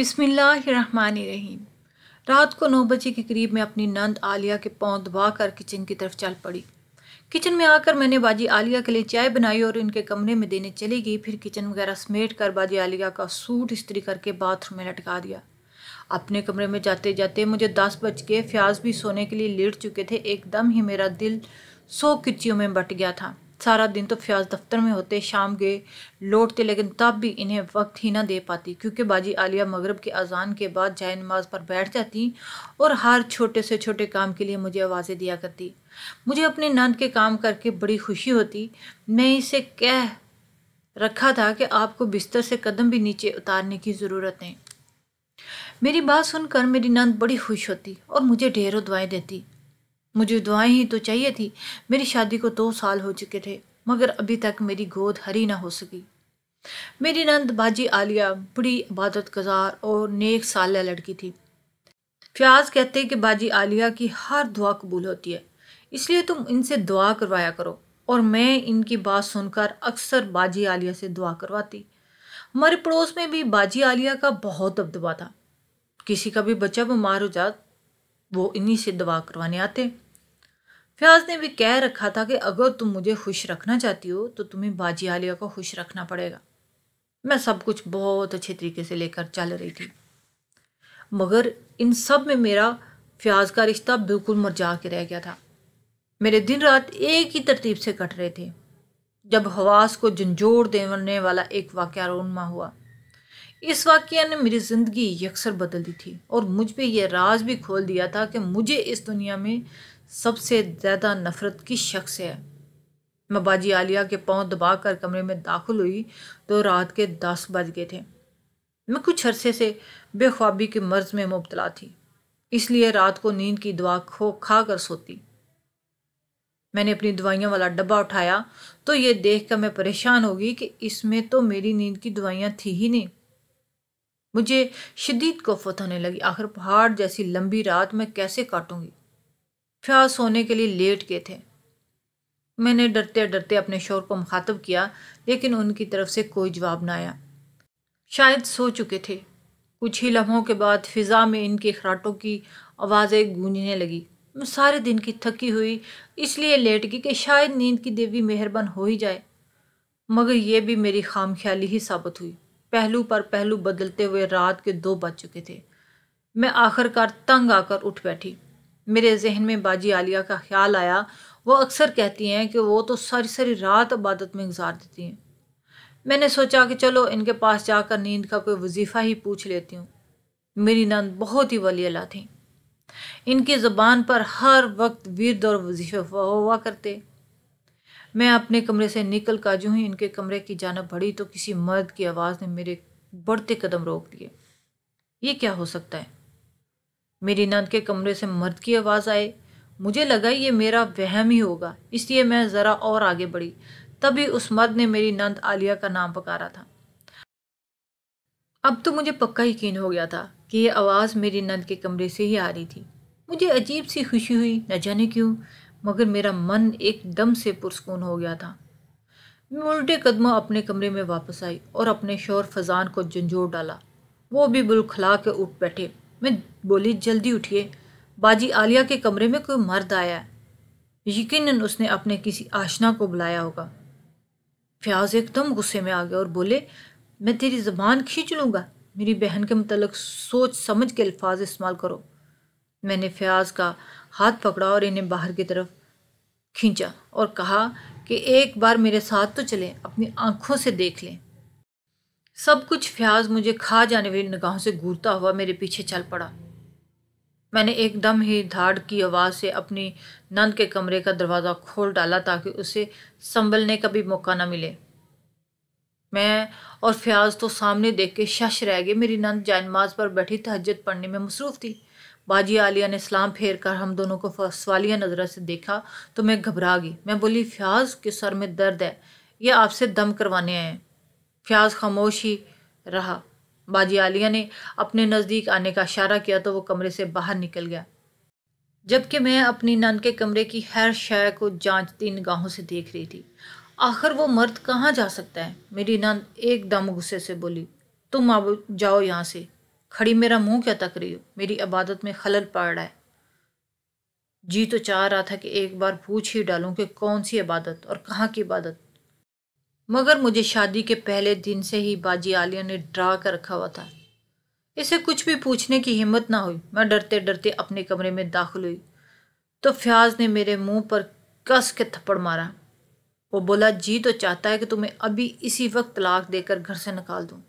बिस्मिल्लाहिर्रहमानिर्रहीम रात को नौ बजे के करीब मैं अपनी नंद आलिया के पाँव दबा कर किचन की तरफ चल पड़ी किचन में आकर मैंने बाजी आलिया के लिए चाय बनाई और इनके कमरे में देने चली गई फिर किचन वगैरह समेट कर बाजी आलिया का सूट इस्त्री करके बाथरूम में लटका दिया अपने कमरे में जाते जाते मुझे दस बज के फ्याज भी सोने के लिए लेट चुके थे एकदम ही मेरा दिल सौ किचियों में बट गया था सारा दिन तो फयाज दफ्तर में होते शाम गए लौटते लेकिन तब भी इन्हें वक्त ही ना दे पाती क्योंकि बाजी आलिया मगरब की अजान के बाद जाय नमाज पर बैठ जाती और हर छोटे से छोटे काम के लिए मुझे आवाज़ें दिया करती मुझे अपने नंद के काम करके बड़ी खुशी होती मैं इसे कह रखा था कि आपको बिस्तर से कदम भी नीचे उतारने की ज़रूरत है मेरी बात सुनकर मेरी नंद बड़ी खुश होती और मुझे ढेरों दुआएं देती मुझे दुआएं ही तो चाहिए थी मेरी शादी को दो साल हो चुके थे मगर अभी तक मेरी गोद हरी ना हो सकी मेरी नंद बाजी आलिया बड़ी इबादत गुजार और नेक साल लड़की थी फ्याज कहते कि बाजी आलिया की हर दुआ कबूल होती है इसलिए तुम इनसे दुआ करवाया करो और मैं इनकी बात सुनकर अक्सर बाजी आलिया से दुआ करवाती हमारे पड़ोस में भी बाजी आलिया का बहुत दबदबा था किसी का भी बच्चा बीमार हो जाता वो इन्हीं से दवा करवाने आते फ्याज ने भी कह रखा था कि अगर तुम मुझे खुश रखना चाहती हो तो तुम्हें बाजी आलिया को खुश रखना पड़ेगा मैं सब कुछ बहुत अच्छे तरीके से लेकर चल रही थी मगर इन सब में मेरा फ्याज का रिश्ता बिल्कुल जा के रह गया था मेरे दिन रात एक ही तरतीब से कट रहे थे जब हवास को झंझोर देने वाला एक वाक्य रोनमा हुआ इस वाक्य ने मेरी ज़िंदगी यकसर बदल दी थी और मुझ पर यह राज भी खोल दिया था कि मुझे इस दुनिया में सबसे ज़्यादा नफ़रत की शख्स है मैं बाजी आलिया के पाँव दबा कर कमरे में दाखिल हुई तो रात के दस बज गए थे मैं कुछ अरसे से बेख्वाबी के मर्ज़ में मुबतला थी इसलिए रात को नींद की दुआ खो खा कर सोती मैंने अपनी दवाइयाँ वाला डब्बा उठाया तो ये देख कर मैं परेशान होगी कि इसमें तो मेरी नींद की दवाइयाँ थी ही नहीं मुझे शदीद कोफत होने लगी आखिर पहाड़ जैसी लंबी रात मैं कैसे काटूंगी फिर सोने के लिए लेट गए थे मैंने डरते डरते अपने शोर को मुखातब किया लेकिन उनकी तरफ से कोई जवाब ना आया शायद सो चुके थे कुछ ही लम्हों के बाद फिज़ा में इनके खराटों की आवाज़ें गूंजने लगी मैं सारे दिन की थकी हुई इसलिए लेट गई कि शायद नींद की देवी मेहरबान हो ही जाए मगर यह भी मेरी खाम ख्याली ही साबित हुई पहलू पर पहलू बदलते हुए रात के दो बज चुके थे मैं आखिरकार तंग आकर उठ बैठी मेरे जहन में बाजी आलिया का ख्याल आया वो अक्सर कहती हैं कि वो तो सारी सारी रात इबादत में गुजार देती हैं मैंने सोचा कि चलो इनके पास जाकर नींद का कोई वजीफ़ा ही पूछ लेती हूँ मेरी नंद बहुत ही वली अला थी इनकी ज़बान पर हर वक्त वीर और वजीफे हुआ करते मैं अपने कमरे से निकल का जो ही इनके कमरे की जानब बढ़ी तो किसी मर्द की आवाज़ ने मेरे बढ़ते कदम रोक दिए ये क्या हो सकता है मेरी नंद के कमरे से मर्द की आवाज़ आए मुझे लगा ये मेरा वहम ही होगा इसलिए मैं ज़रा और आगे बढ़ी तभी उस मर्द ने मेरी नंद आलिया का नाम पकारा था अब तो मुझे पक्का यकीन हो गया था कि यह आवाज़ मेरी नंद के कमरे से ही आ रही थी मुझे अजीब सी खुशी हुई न जाने क्यों मगर मेरा मन एकदम से पुरस्कून हो गया था मैं उल्टे कदमों अपने कमरे में वापस आई और अपने शोर फजान को झंझोर डाला वो भी बुलखला के उठ बैठे मैं बोली जल्दी उठिए बाजी आलिया के कमरे में कोई मर्द आया है यकीन उसने अपने किसी आशना को बुलाया होगा फ्याज एकदम गुस्से में आ गया और बोले मैं तेरी ज़बान खींच लूँगा मेरी बहन के मतलब सोच समझ के अल्फाज इस्तेमाल करो मैंने फ्याज का हाथ पकड़ा और इन्हें बाहर की तरफ खींचा और कहा कि एक बार मेरे साथ तो चले अपनी आंखों से देख लें सब कुछ फ्याज मुझे खा जाने वाली निगाहों से घूरता हुआ मेरे पीछे चल पड़ा मैंने एकदम ही धाड़ की आवाज़ से अपनी नंद के कमरे का दरवाज़ा खोल डाला ताकि उसे संभलने का भी मौका ना मिले मैं और फ्याज तो सामने देख के शश रह गए मेरी नंद जानमाज पर बैठी तहजत पढ़ने में मसरूफ़ थी बाजी आलिया ने सलाम फेर कर हम दोनों को फसवालिया नज़र से देखा तो मैं घबरा गई मैं बोली फ्याज के सर में दर्द है यह आपसे दम करवाने आए हैं फ्याज खामोश ही रहा बाजी आलिया ने अपने नज़दीक आने का इशारा किया तो वो कमरे से बाहर निकल गया जबकि मैं अपनी नन के कमरे की हर शय को तीन निगाहों से देख रही थी आखिर वो मर्द कहाँ जा सकता है मेरी नंद एकदम गुस्से से बोली तुम अब जाओ यहाँ से खड़ी मेरा मुंह क्या तक रही हो मेरी इबादत में खलल पड़ रहा है जी तो चाह रहा था कि एक बार पूछ ही डालूं कि कौन सी इबादत और कहाँ की इबादत मगर मुझे शादी के पहले दिन से ही बाजी आलिया ने डरा कर रखा हुआ था इसे कुछ भी पूछने की हिम्मत ना हुई मैं डरते डरते अपने कमरे में दाखिल हुई तो फ्याज ने मेरे मुंह पर कस के थप्पड़ मारा वो बोला जी तो चाहता है कि तुम्हें अभी इसी वक्त तलाक देकर घर से निकाल दूँ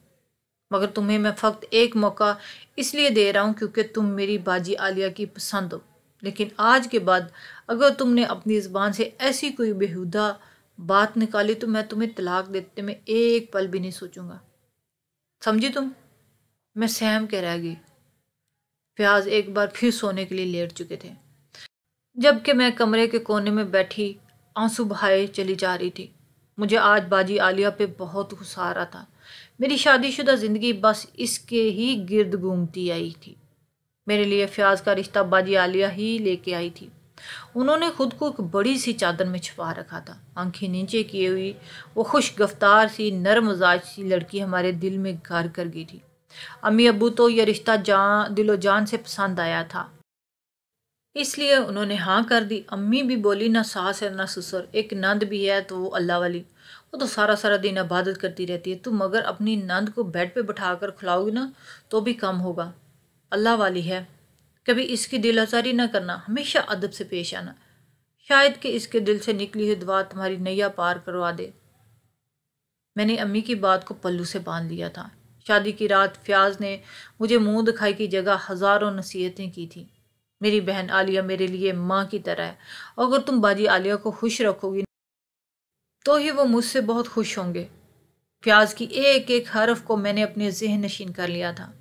मगर तुम्हें मैं फ़क्त एक मौका इसलिए दे रहा हूँ क्योंकि तुम मेरी बाजी आलिया की पसंद हो लेकिन आज के बाद अगर तुमने अपनी ज़बान से ऐसी कोई बेहुदा बात निकाली तो मैं तुम्हें तलाक देते में एक पल भी नहीं सोचूंगा समझी तुम मैं सहम के रह गई प्याज एक बार फिर सोने के लिए लेट चुके थे जबकि मैं कमरे के कोने में बैठी आंसू बहाए चली जा रही थी मुझे आज बाजी आलिया पे बहुत गुस्सा आ रहा था मेरी शादीशुदा ज़िंदगी बस इसके ही गिरद घूमती आई थी मेरे लिए फ्याज का रिश्ता बाजी आलिया ही लेके आई थी उन्होंने खुद को एक बड़ी सी चादर में छुपा रखा था आंखें नीचे किए हुई वो खुश गफ्तार सी नरम मजाज सी लड़की हमारे दिल में घर कर गई थी अम्मी अबू तो यह रिश्ता जान दिलो जान से पसंद आया था इसलिए उन्होंने हाँ कर दी अम्मी भी बोली ना सास है ना ससुर एक नंद भी है तो वो अल्लाह वाली वो तो सारा सारा दिन इबादत करती रहती है तुम अगर अपनी नंद को बेड पे बैठा कर खुलाओगी ना तो भी कम होगा अल्लाह वाली है कभी इसकी दिल आजारी ना करना हमेशा अदब से पेश आना शायद कि इसके दिल से निकली हुई दुआ तुम्हारी नैया पार करवा दे मैंने अम्मी की बात को पल्लू से बांध लिया था शादी की रात फ्याज ने मुझे मुंह दिखाई की जगह हज़ारों नसीहतें की थी मेरी बहन आलिया मेरे लिए माँ की तरह है अगर तुम बाजी आलिया को खुश रखोगी तो ही वो मुझसे बहुत खुश होंगे फ्याज की एक एक हरफ को मैंने अपने जहन नशीन कर लिया था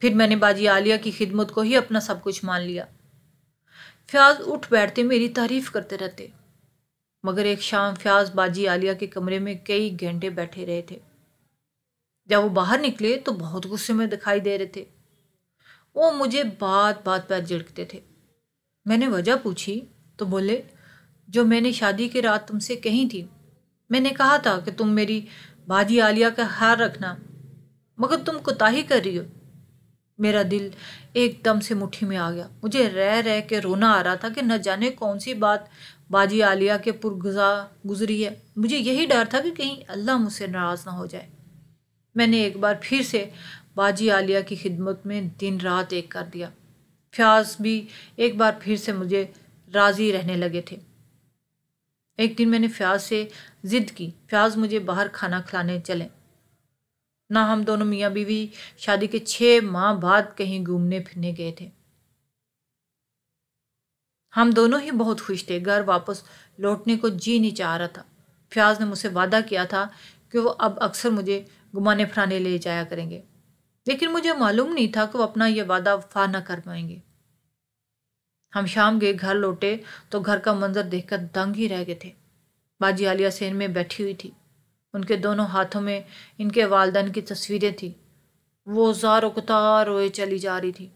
फिर मैंने बाजी आलिया की खिदमत को ही अपना सब कुछ मान लिया फ्याज उठ बैठते मेरी तारीफ करते रहते मगर एक शाम फ्याज बाजी आलिया के कमरे में कई घंटे बैठे रहे थे जब वो बाहर निकले तो बहुत गुस्से में दिखाई दे रहे थे वो मुझे बात बात पर झिड़कते थे मैंने वजह पूछी तो बोले जो मैंने शादी की रात तुमसे कही थी मैंने कहा था कि तुम मेरी भाजी आलिया का ख्याल रखना मगर तुम कोताही कर रही हो मेरा दिल एकदम से मुट्ठी में आ गया मुझे रह रह के रोना आ रहा था कि न जाने कौन सी बात बाजी आलिया के पुरगुजा गुजरी है मुझे यही डर था कि कहीं अल्लाह मुझसे नाराज़ ना हो जाए मैंने एक बार फिर से बाजी आलिया की खिदमत में दिन रात एक कर दिया फ्याज भी एक बार फिर से मुझे राज़ी रहने लगे थे एक दिन मैंने फ्याज से ज़िद की फ्याज मुझे बाहर खाना खिलाने चले ना हम दोनों मियाँ बीवी शादी के छः माह बाद कहीं घूमने फिरने गए थे हम दोनों ही बहुत खुश थे घर वापस लौटने को जी नहीं चाह रहा था फ्याज ने मुझसे वादा किया था कि वो अब अक्सर मुझे घुमाने फिराने ले जाया करेंगे लेकिन मुझे मालूम नहीं था कि वो अपना यह वादा वफा न कर पाएंगे हम शाम गए घर लौटे तो घर का मंजर देखकर दंग ही रह गए थे बाजी आलिया सेन में बैठी हुई थी उनके दोनों हाथों में इनके वालदेन की तस्वीरें थी वो जारो कतार रोए चली जा रही थी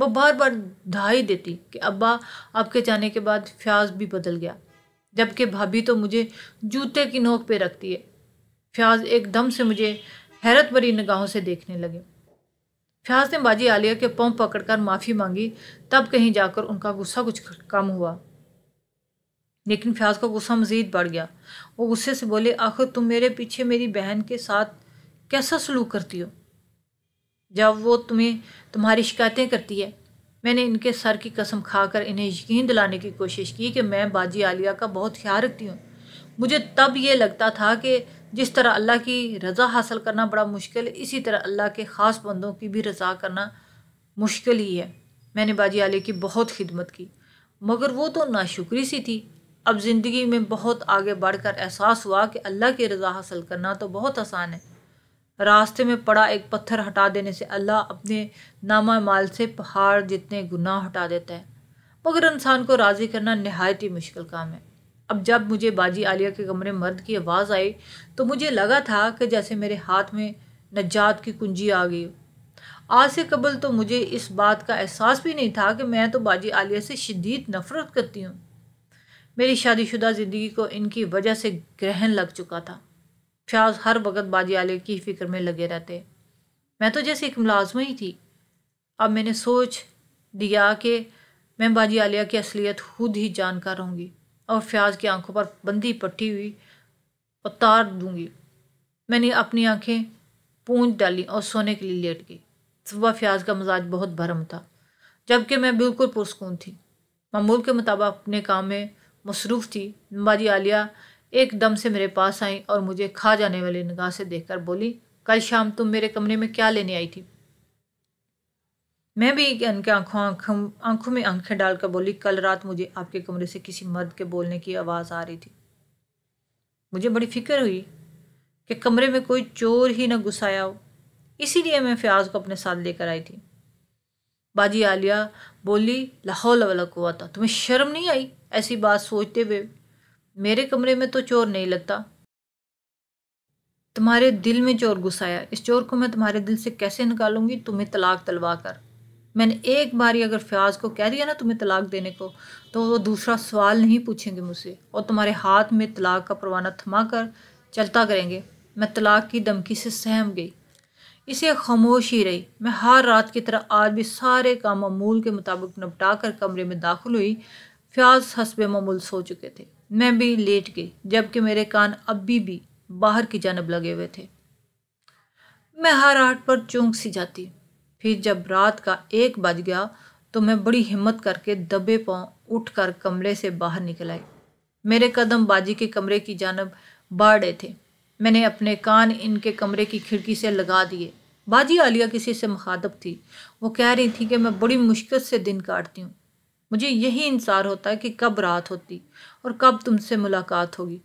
वो बार बार दहाई देती कि अब्बा आपके जाने के बाद फ्याज भी बदल गया जबकि भाभी तो मुझे जूते की नोक पे रखती है फ्याज एकदम से मुझे हैरत भरी निगाहों से देखने लगे फ्याज ने बाजी आलिया के पंप पकड़कर माफ़ी मांगी तब कहीं जाकर उनका गुस्सा कुछ कम हुआ लेकिन फ्याज का गुस्सा मज़ीद बढ़ गया वो गुस्से से बोले आखिर तुम मेरे पीछे मेरी बहन के साथ कैसा सलूक करती हो जब वो तुम्हें तुम्हारी शिकायतें करती है मैंने इनके सर की कसम खाकर इन्हें यकीन दिलाने की कोशिश की कि मैं बाजी आलिया का बहुत ख्याल रखती हूँ मुझे तब ये लगता था कि जिस तरह अल्लाह की रज़ा हासिल करना बड़ा मुश्किल इसी तरह अल्लाह के ख़ास बंदों की भी रज़ा करना मुश्किल ही है मैंने बाजी आलिया की बहुत खिदमत की मगर वो तो नाशुक्री सी थी अब ज़िंदगी में बहुत आगे बढ़कर एहसास हुआ कि अल्लाह की रज़ा हासिल करना तो बहुत आसान है रास्ते में पड़ा एक पत्थर हटा देने से अल्लाह अपने नामा माल से पहाड़ जितने गुनाह हटा देता है मगर इंसान को राज़ी करना नहायत ही मुश्किल काम है अब जब मुझे बाजी आलिया के कमरे मर्द की आवाज़ आई तो मुझे लगा था कि जैसे मेरे हाथ में नजात की कुंजी आ गई आज से कबल तो मुझे इस बात का एहसास भी नहीं था कि मैं तो बाजी आलिया से शदीद नफरत करती हूँ मेरी शादीशुदा ज़िंदगी को इनकी वजह से ग्रहण लग चुका था फ्याज हर वक्त बाजी आलिया की फ़िक्र में लगे रहते मैं तो जैसे एक मुलाजम ही थी अब मैंने सोच दिया कि मैं बाजी आलिया की असलियत खुद ही जानकार रहूँगी और फ्याज की आंखों पर बंदी पट्टी हुई उतार दूंगी मैंने अपनी आंखें पूंज डाली और सोने के लिए लेट गई सुबह फ्याज का मजाज बहुत भरम था जबकि मैं बिल्कुल पुरस्कून थी मामूल के मुताबिक अपने काम में मसरूफ़ थी बाजी आलिया एकदम से मेरे पास आई और मुझे खा जाने वाली निगाह से देखकर बोली कल शाम तुम मेरे कमरे में क्या लेने आई थी मैं भी इनके आंखों आंखों आंखों में आंखें डालकर बोली कल रात मुझे आपके कमरे से किसी मर्द के बोलने की आवाज़ आ रही थी मुझे बड़ी फिक्र हुई कि कमरे में कोई चोर ही ना घुसाया हो इसीलिए मैं फ्याज को अपने साथ लेकर आई थी बाजी आलिया बोली लाहौल वाला कुआ था तुम्हें शर्म नहीं आई ऐसी बात सोचते हुए मेरे कमरे में तो चोर नहीं लगता तुम्हारे दिल में चोर घुसाया इस चोर को मैं तुम्हारे दिल से कैसे निकालूंगी तुम्हें तलाक तलवा कर मैंने एक बार ही अगर फ्याज को कह दिया ना तुम्हें तलाक देने को तो वो दूसरा सवाल नहीं पूछेंगे मुझसे और तुम्हारे हाथ में तलाक का परवाना थमा कर चलता करेंगे मैं तलाक की धमकी से सहम गई इसे खामोश ही रही मैं हर रात की तरह आज भी सारे काम मामूल के मुताबिक निपटा कर कमरे में दाखिल हुई फ्याज हसब मामूल सो चुके थे मैं भी लेट गई जबकि मेरे कान अभी भी बाहर की जानब लगे हुए थे मैं हर आहट पर चौंक सी जाती फिर जब रात का एक बज गया तो मैं बड़ी हिम्मत करके दबे पाँव उठ कर कमरे से बाहर निकल आई मेरे कदम बाजी के कमरे की जानब बाढ़े थे मैंने अपने कान इनके कमरे की खिड़की से लगा दिए बाजी आलिया किसी से मुखातब थी वो कह रही थी कि मैं बड़ी मुश्किल से दिन काटती हूँ मुझे यही इंसार होता है कि कब रात होती और कब तुमसे मुलाकात होगी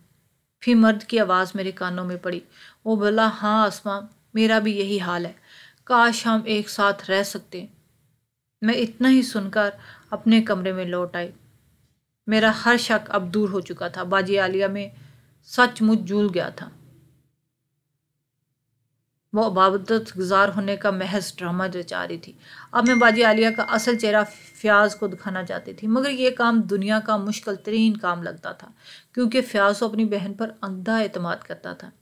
फिर मर्द की आवाज़ मेरे कानों में पड़ी वो बोला हाँ आसमां मेरा भी यही हाल है काश हम एक साथ रह सकते मैं इतना ही सुनकर अपने कमरे में लौट आई मेरा हर शक अब दूर हो चुका था बाजी आलिया में सचमुच जूल गया था वो अबादत गुजार होने का महज ड्रामा रचा रही थी अब मैं बाजी आलिया का असल चेहरा फ्याज को दिखाना चाहती थी मगर ये काम दुनिया का मुश्किल तरीन काम लगता था क्योंकि फ्याज को तो अपनी बहन पर अंधा अतमाद करता था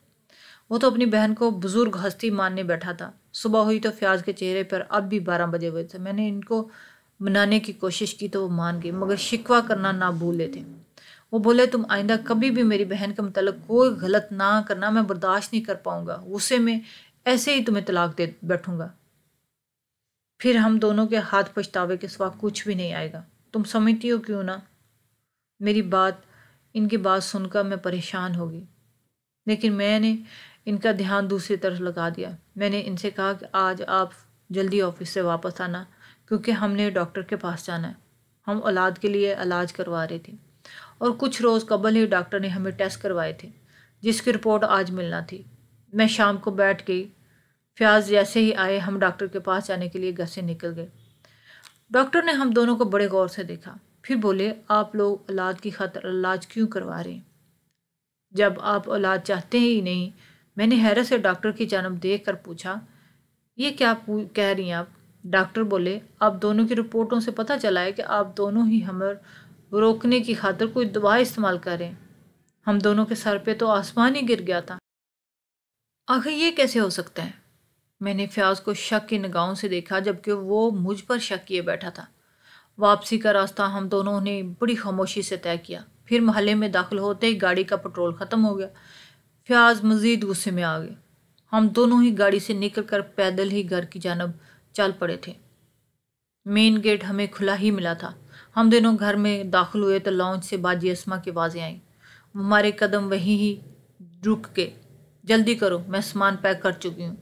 वो तो अपनी बहन को बुज़ुर्ग हस्ती मानने बैठा था सुबह हुई तो फ्याज के चेहरे पर अब भी बारह बजे हुए थे मैंने इनको मनाने की कोशिश की तो वो मान गई मगर शिकवा करना ना भूले थे वो बोले तुम आइंदा कभी भी मेरी बहन के मतलब कोई गलत ना करना मैं बर्दाश्त नहीं कर पाऊँगा गुस्से में ऐसे ही तुम्हें तलाक दे बैठूँगा फिर हम दोनों के हाथ पछतावे के सिवा कुछ भी नहीं आएगा तुम समझती हो क्यों ना मेरी बात इनकी बात सुनकर मैं परेशान होगी लेकिन मैंने इनका ध्यान दूसरी तरफ लगा दिया मैंने इनसे कहा कि आज आप जल्दी ऑफिस से वापस आना क्योंकि हमने डॉक्टर के पास जाना है हम औलाद के लिए इलाज करवा रहे थे और कुछ रोज़ कबल ही डॉक्टर ने हमें टेस्ट करवाए थे जिसकी रिपोर्ट आज मिलना थी मैं शाम को बैठ गई फ्याज जैसे ही आए हम डॉक्टर के पास जाने के लिए घर से निकल गए डॉक्टर ने हम दोनों को बड़े गौर से देखा फिर बोले आप लोग औलाद की खातर इलाज क्यों करवा रहे हैं जब आप औलाद चाहते ही नहीं मैंने हैरत से डॉक्टर की जानब देख कर पूछा ये क्या कह रही हैं आप डॉक्टर बोले आप दोनों की रिपोर्टों से पता चला है कि आप दोनों ही हम रोकने की खातर कोई दवा इस्तेमाल करें हम दोनों के सर पे तो आसमान ही गिर गया था आखिर ये कैसे हो सकता है मैंने फ्याज को शक की निगाहों से देखा जबकि वो मुझ पर शक किए बैठा था वापसी का रास्ता हम दोनों ने बड़ी खामोशी से तय किया फिर महल्ले में दाखिल होते ही गाड़ी का पेट्रोल ख़त्म हो गया फयाज मज़ीद गुस्से में आ गए हम दोनों ही गाड़ी से निकलकर पैदल ही घर की जानब चल पड़े थे मेन गेट हमें खुला ही मिला था हम दोनों घर में दाखिल हुए तो लॉन्च से बाजी असमा की आवाज़ें आईं हमारे कदम वहीं ही रुक के जल्दी करो मैं सामान पैक कर चुकी हूँ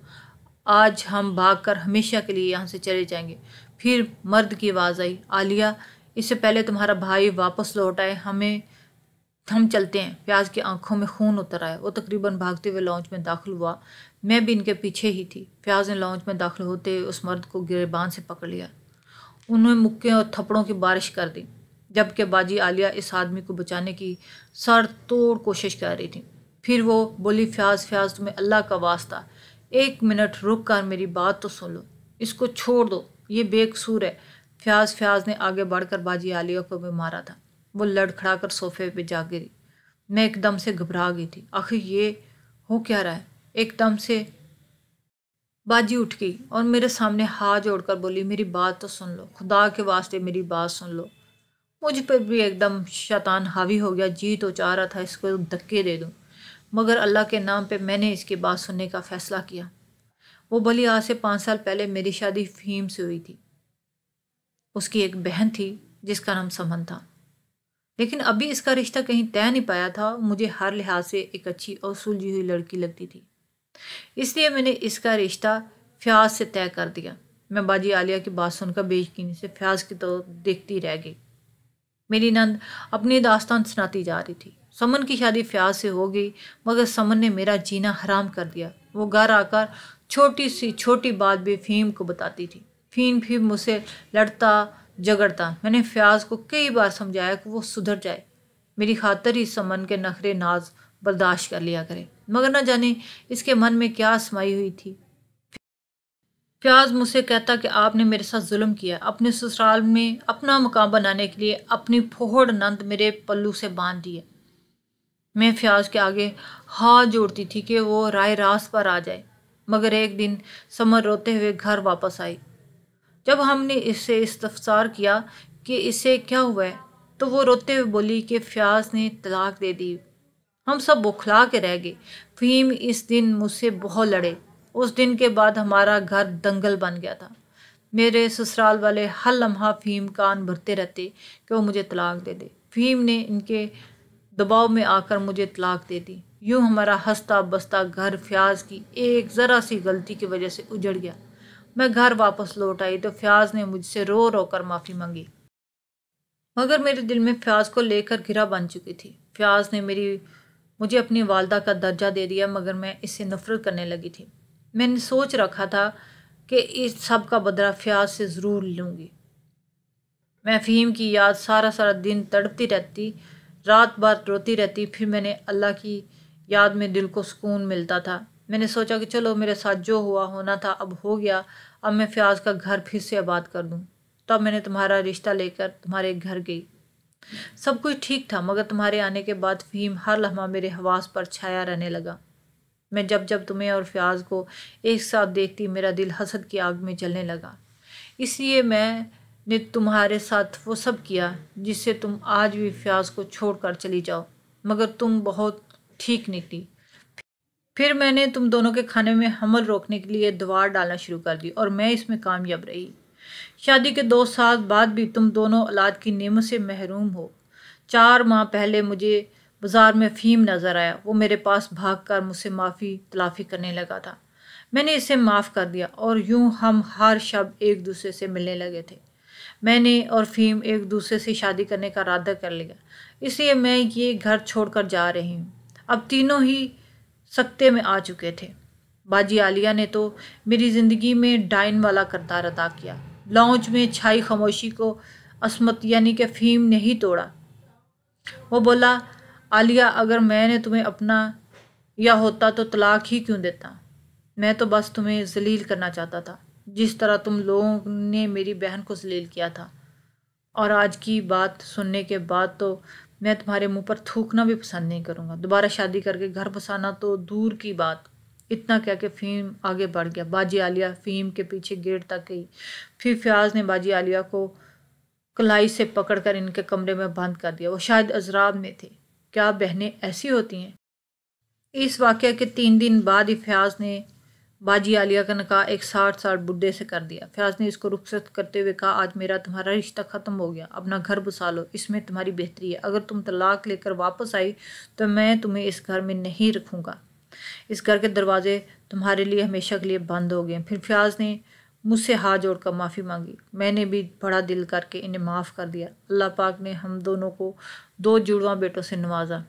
आज हम भाग कर हमेशा के लिए यहाँ से चले जाएंगे फिर मर्द की आवाज़ आई आलिया इससे पहले तुम्हारा भाई वापस लौट आए हमें हम चलते हैं प्याज की आंखों में खून उतर आया वो तकरीबन भागते हुए लॉन्च में दाखिल हुआ मैं भी इनके पीछे ही थी प्याज ने लॉन्च में दाखिल होते उस मर्द को गिरबान से पकड़ लिया उन्होंने मुक्के और थप्पड़ों की बारिश कर दी जबकि बाजी आलिया इस आदमी को बचाने की सर तोड़ कोशिश कर रही थी फिर वो बोली फ्याज फ्याज तुम्हें अल्लाह का वास्ता एक मिनट रुक कर मेरी बात तो सुन लो इसको छोड़ दो ये बेकसूर है फ्याज फ्याज ने आगे बढ़कर बाजी आलिया को भी मारा था वो लड़खड़ा कर सोफे पे जा गिरी मैं एकदम से घबरा गई थी आखिर ये हो क्या रहा है एकदम से बाजी उठ गई और मेरे सामने हाथ जोड़कर बोली मेरी बात तो सुन लो खुदा के वास्ते मेरी बात सुन लो मुझ पर भी एकदम शैतान हावी हो गया जी तो चाह रहा था इसको धक्के दे दूँ मगर अल्लाह के नाम पे मैंने इसकी बात सुनने का फ़ैसला किया वो भली आज से पाँच साल पहले मेरी शादी फ़ीम से हुई थी उसकी एक बहन थी जिसका नाम समन था लेकिन अभी इसका रिश्ता कहीं तय नहीं पाया था मुझे हर लिहाज से एक अच्छी और सुलझी हुई लड़की लगती थी इसलिए मैंने इसका रिश्ता फ्याज से तय कर दिया मैं बाजी आलिया की बात सुनकर बेयकीनी से फ्याज की तो देखती रह गई मेरी नंद अपनी दास्तान सुनाती जा रही थी समन की शादी फ्याज से हो गई मगर समन ने मेरा जीना हराम कर दिया वो घर आकर छोटी सी छोटी बात भी फीम को बताती थी फीम फीम मुझसे लड़ता जगड़ता मैंने फयाज को कई बार समझाया कि वो सुधर जाए मेरी खातर ही समन के नखरे नाज बर्दाश्त कर लिया करे मगर न जाने इसके मन में क्या समाई हुई थी फयाज मुझसे कहता कि आपने मेरे साथ जुल्म किया अपने ससुराल में अपना मकाम बनाने के लिए अपनी फोहड़ नंद मेरे पल्लू से बांध दिया मैं फयाज के आगे हाथ जोड़ती थी कि वो राय रास पर आ जाए मगर एक दिन समर रोते हुए घर वापस आई जब हमने इससे इस्तफसार किया कि इसे क्या हुआ है तो वो रोते हुए बोली कि फ्याज ने तलाक दे दी हम सब बुखला के रह गए फीम इस दिन मुझसे बहुत लड़े उस दिन के बाद हमारा घर दंगल बन गया था मेरे ससुराल वाले हर लम्हा फीम कान भरते रहते कि वो मुझे तलाक दे दे फीम ने इनके दबाव में आकर मुझे तलाक दे दी यूँ हमारा हंसता बसता घर फ्याज की एक ज़रा सी गलती की वजह से उजड़ गया मैं घर वापस लौट आई तो फ्याज ने मुझसे रो रो कर माफ़ी मांगी मगर मेरे दिल में फ्याज को लेकर घिरा बन चुकी थी फ्याज ने मेरी मुझे अपनी वालदा का दर्जा दे दिया मगर मैं इससे नफरत करने लगी थी मैंने सोच रखा था कि इस सब का बदला फ्याज से ज़रूर लूँगी मैं फ़हीम की याद सारा सारा दिन तड़पती रहती रात भर रोती रहती फिर मैंने अल्लाह की याद में दिल को सुकून मिलता था मैंने सोचा कि चलो मेरे साथ जो हुआ होना था अब हो गया अब मैं फ्याज का घर फिर से आबाद कर दूँ तब मैंने तुम्हारा रिश्ता लेकर तुम्हारे घर गई सब कुछ ठीक था मगर तुम्हारे आने के बाद फीम हर लम्हा मेरे हवास पर छाया रहने लगा मैं जब जब तुम्हें और फ्याज को एक साथ देखती मेरा दिल हसद की आग में जलने लगा इसलिए मैं ने तुम्हारे साथ वो सब किया जिससे तुम आज भी फ्याज को छोड़कर चली जाओ मगर तुम बहुत ठीक निकली फिर मैंने तुम दोनों के खाने में हमल रोकने के लिए दवार डालना शुरू कर दी और मैं इसमें कामयाब रही शादी के दो साल बाद भी तुम दोनों औलाद की नेमत से महरूम हो चार माह पहले मुझे बाज़ार में फ़ीम नज़र आया वो मेरे पास भाग कर मुझसे माफ़ी तलाफ़ी करने लगा था मैंने इसे माफ़ कर दिया और यूं हम हर शब एक दूसरे से मिलने लगे थे मैंने और फ़ीम एक दूसरे से शादी करने का इरादा कर लिया इसलिए मैं ये घर छोड़कर जा रही हूँ अब तीनों ही सत्ते में आ चुके थे बाजी आलिया ने तो मेरी ज़िंदगी में डाइन वाला करदार अदा किया लॉन्च में छाई खामोशी को असमत यानी कि फीम ने ही तोड़ा वो बोला आलिया अगर मैंने तुम्हें अपना या होता तो तलाक ही क्यों देता मैं तो बस तुम्हें जलील करना चाहता था जिस तरह तुम लोगों ने मेरी बहन को जलील किया था और आज की बात सुनने के बाद तो मैं तुम्हारे मुंह पर थूकना भी पसंद नहीं करूँगा दोबारा शादी करके घर बसाना तो दूर की बात इतना कह के फ़ीम आगे बढ़ गया बाजी आलिया फ़ीम के पीछे गेट तक गई फिर फयाज ने बाजी आलिया को कलाई से पकड़कर इनके कमरे में बंद कर दिया वो शायद अजराब में थे क्या बहनें ऐसी होती हैं इस वाक़े के तीन दिन बाद ही फयाज ने बाजी आलिया का निका एक साठ साल बुढ़े से कर दिया फयाज़ ने इसको रुखसत करते हुए कहा आज मेरा तुम्हारा रिश्ता ख़त्म हो गया अपना घर बसा लो इसमें तुम्हारी बेहतरी है अगर तुम तलाक लेकर वापस आई तो मैं तुम्हें इस घर में नहीं रखूँगा इस घर के दरवाजे तुम्हारे लिए हमेशा के लिए बंद हो गए फिर फ्याज ने मुझसे हाथ जोड़कर माफ़ी मांगी मैंने भी बड़ा दिल करके इन्हें माफ़ कर दिया अल्लाह पाक ने हम दोनों को दो जुड़वा बेटों से नवाजा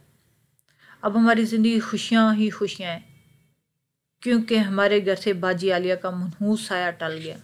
अब हमारी ज़िंदगी खुशियाँ ही खुशियाँ हैं क्योंकि हमारे घर से बाजी आलिया का मनहूस साया टल गया